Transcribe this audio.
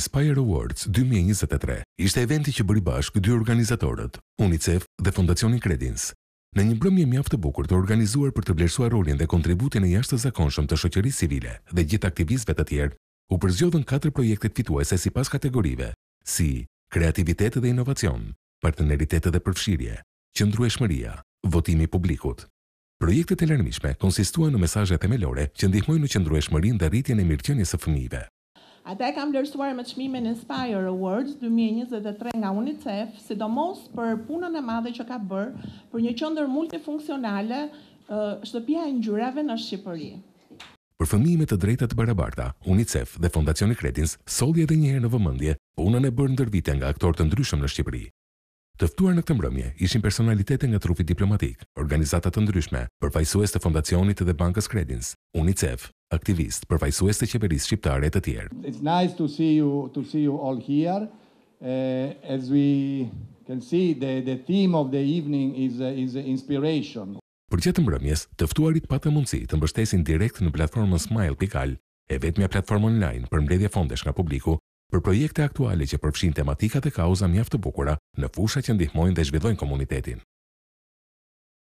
Inspire Awards 2023 ishte eventi që bëri bashkë dy organizatorët, UNICEF dhe Fondacioni Credins. Në një mbrëmje mjaftë të bukur të organizuar për të vlerësuar rolin dhe kontributin e jashtëzakonshëm të shoqërisë civile dhe gjithë aktivistëve të tjerë, u përzgjodhën katër projektet fituese sipas kategorive, si kreativitet dhe inovacion, partneritet dhe përfshirje, qëndrueshmëria, votimi i publikut. Projektet e lërmishme konsistuan në mesazhe themelore që ndihmojnë në qëndrueshmërinë dhe rritjen e mirëqenies së fëmijëve. Ata e kam vlerësuar me çmimin Inspire Awards 2023 nga UNICEF, sidomos për punën e madhe që ka bërë për një qendër multifunksionale shtëpia e ngjyrave në Shqipëri. Për fëmijë me të drejta të barabarta, UNICEF dhe Fondacioni Kretins solli edhe një herë në vëmendje punën e bërë ndër vite nga aktorë të ndryshëm në Shqipëri. Të ftuar në këtë mbrëmje ishin personalitete nga trupi diplomatik, organizata të ndryshme, përfaqësues të fondacionit dhe bankës Kredins, UNICEF aktivist, përfaqësues të qeverisë shqiptare e të tjerë. It's nice to see you to see you all here. Uh, as we can see the the theme of the evening is uh, is inspiration. Për gjatë mbrëmjes, të ftuarit patë mundësi të mbështesin direkt në platformën Smile.al, e vetëmja platformë online për mbledhje fondesh nga publiku, për projekte aktuale që përfshin tematikat e kauza mjaftë bukura në fusha që ndihmojnë dhe zhvidojnë komunitetin.